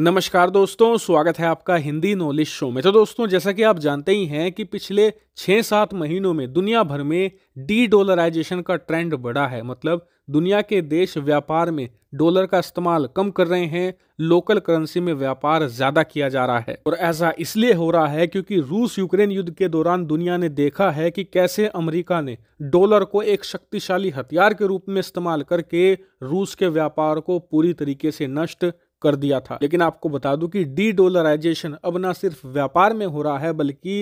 नमस्कार दोस्तों स्वागत है आपका हिंदी नॉलेज शो में तो दोस्तों जैसा कि आप जानते ही हैं कि पिछले छः सात महीनों में दुनिया भर में डी डॉलराइजेशन का ट्रेंड बढ़ा है मतलब दुनिया के देश व्यापार में डॉलर का इस्तेमाल कम कर रहे हैं लोकल करेंसी में व्यापार ज्यादा किया जा रहा है और ऐसा इसलिए हो रहा है क्योंकि रूस यूक्रेन युद्ध के दौरान दुनिया ने देखा है कि कैसे अमेरिका ने डॉलर को एक शक्तिशाली हथियार के रूप में इस्तेमाल करके रूस के व्यापार को पूरी तरीके से नष्ट कर दिया था लेकिन आपको बता दूं कि डी डॉलराइजेशन अब ना सिर्फ व्यापार में हो रहा है बल्कि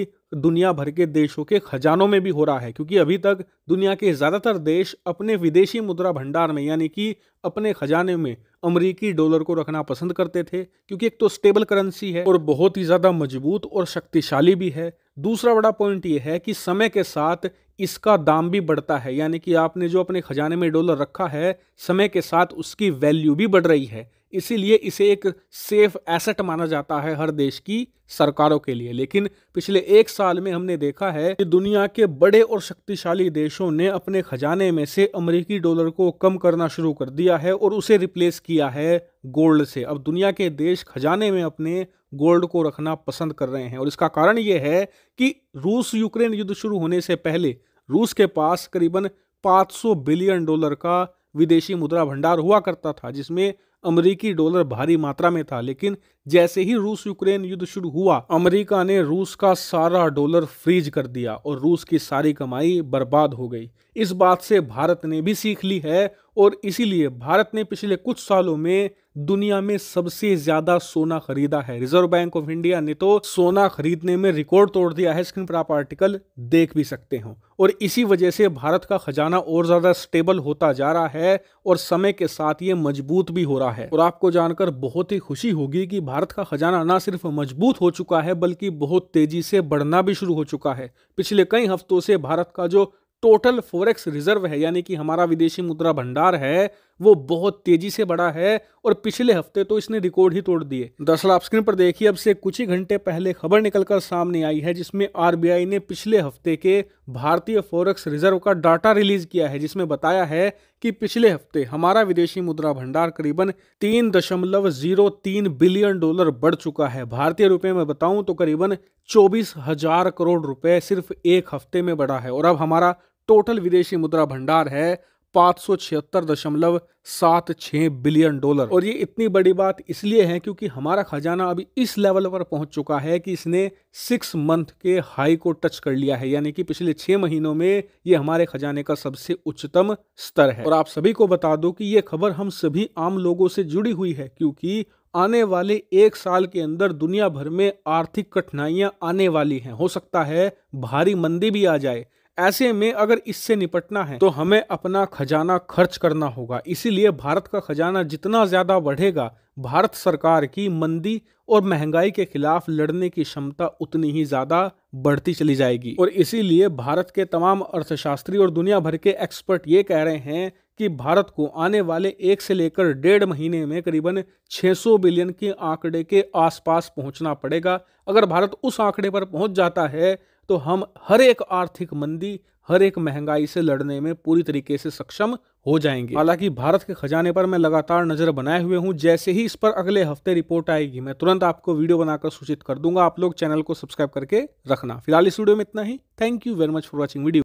दुनिया भर के देशों के खजानों में भी हो रहा है क्योंकि अभी तक दुनिया के ज़्यादातर देश अपने विदेशी मुद्रा भंडार में यानी कि अपने खजाने में अमरीकी डॉलर को रखना पसंद करते थे क्योंकि एक तो स्टेबल करेंसी है और बहुत ही ज़्यादा मजबूत और शक्तिशाली भी है दूसरा बड़ा पॉइंट ये है कि समय के साथ इसका दाम भी बढ़ता है यानी कि आपने जो अपने खजाने में डॉलर रखा है समय के साथ उसकी वैल्यू भी बढ़ रही है इसीलिए इसे एक सेफ एसेट माना जाता है हर देश की सरकारों के लिए लेकिन पिछले एक साल में हमने देखा है कि दुनिया के बड़े और शक्तिशाली देशों ने अपने खजाने में से अमेरिकी डॉलर को कम करना शुरू कर दिया है और उसे रिप्लेस किया है गोल्ड से अब दुनिया के देश खजाने में अपने गोल्ड को रखना पसंद कर रहे हैं और इसका कारण यह है कि रूस यूक्रेन युद्ध शुरू होने से पहले रूस के पास करीबन 500 बिलियन डॉलर का विदेशी मुद्रा भंडार हुआ करता था जिसमें अमरीकी डॉलर भारी मात्रा में था लेकिन जैसे ही रूस यूक्रेन युद्ध शुरू हुआ अमेरिका ने रूस का सारा डॉलर फ्रीज कर दिया और रूस की सारी कमाई बर्बाद हो गई इस बात से भारत ने भी सीख ली है और इसीलिए भारत ने पिछले कुछ सालों में दुनिया में सबसे ज्यादा सोना खरीदा है रिजर्व बैंक ऑफ इंडिया ने तो सोना खरीदने में रिकॉर्ड तोड़ दिया है स्क्रीन पर आप आर्टिकल देख भी सकते हो और इसी वजह से भारत का खजाना और ज्यादा स्टेबल होता जा रहा है और समय के साथ ये मजबूत भी हो रहा चुका है और आपको जानकर बहुत ही खुशी होगी कि भारत का खजाना न सिर्फ मजबूत हो चुका है बल्कि बहुत तेजी से बढ़ना भी शुरू हो चुका है पिछले कई हफ्तों से भारत का जो टोटल फोरेक्स रिजर्व है यानी कि हमारा विदेशी मुद्रा भंडार है वो बहुत तेजी से बढ़ा है और पिछले हफ्ते तो इसने रिकॉर्ड ही तोड़ दिए दरअसल आप स्क्रीन पर देखिए अब से कुछ ही घंटे पहले खबर निकलकर सामने आई है जिसमें आरबीआई ने पिछले हफ्ते के भारतीय फॉरेक्स रिजर्व का डाटा रिलीज किया है जिसमें बताया है कि पिछले हफ्ते हमारा विदेशी मुद्रा भंडार करीबन तीन दशमलव जीरो तीन बिलियन डॉलर बढ़ चुका है भारतीय रुपये में बताऊं तो करीबन चौबीस हजार करोड़ रुपए सिर्फ एक हफ्ते में बढ़ा है और अब हमारा टोटल विदेशी मुद्रा भंडार है पाँच बिलियन डॉलर और ये इतनी बड़ी बात इसलिए है क्योंकि हमारा खजाना अभी इस लेवल पर पहुंच चुका है कि इसने सिक्स मंथ के हाई को टच कर लिया है यानी कि पिछले छह महीनों में ये हमारे खजाने का सबसे उच्चतम स्तर है और आप सभी को बता दो कि ये खबर हम सभी आम लोगों से जुड़ी हुई है क्योंकि आने वाले एक साल के अंदर दुनिया भर में आर्थिक कठिनाइयां आने वाली हैं हो सकता है भारी मंदी भी आ जाए ऐसे में अगर इससे निपटना है तो हमें अपना खजाना खर्च करना होगा इसीलिए भारत का खजाना जितना ज्यादा बढ़ेगा भारत सरकार की मंदी और महंगाई के खिलाफ लड़ने की क्षमता उतनी ही ज्यादा बढ़ती चली जाएगी और इसीलिए भारत के तमाम अर्थशास्त्री और दुनिया भर के एक्सपर्ट ये कह रहे हैं कि भारत को आने वाले एक से लेकर डेढ़ महीने में करीबन 600 बिलियन के आंकड़े के आसपास पहुंचना पड़ेगा अगर भारत उस आंकड़े पर पहुंच जाता है तो हम हर एक आर्थिक मंदी हर एक महंगाई से लड़ने में पूरी तरीके से सक्षम हो जाएंगे हालांकि भारत के खजाने पर मैं लगातार नजर बनाए हुए हूं जैसे ही इस पर अगले हफ्ते रिपोर्ट आएगी मैं तुरंत आपको वीडियो बनाकर सूचित कर दूंगा आप लोग चैनल को सब्सक्राइब करके रखना फिलहाल इस वीडियो में इतना ही thank you very much for watching video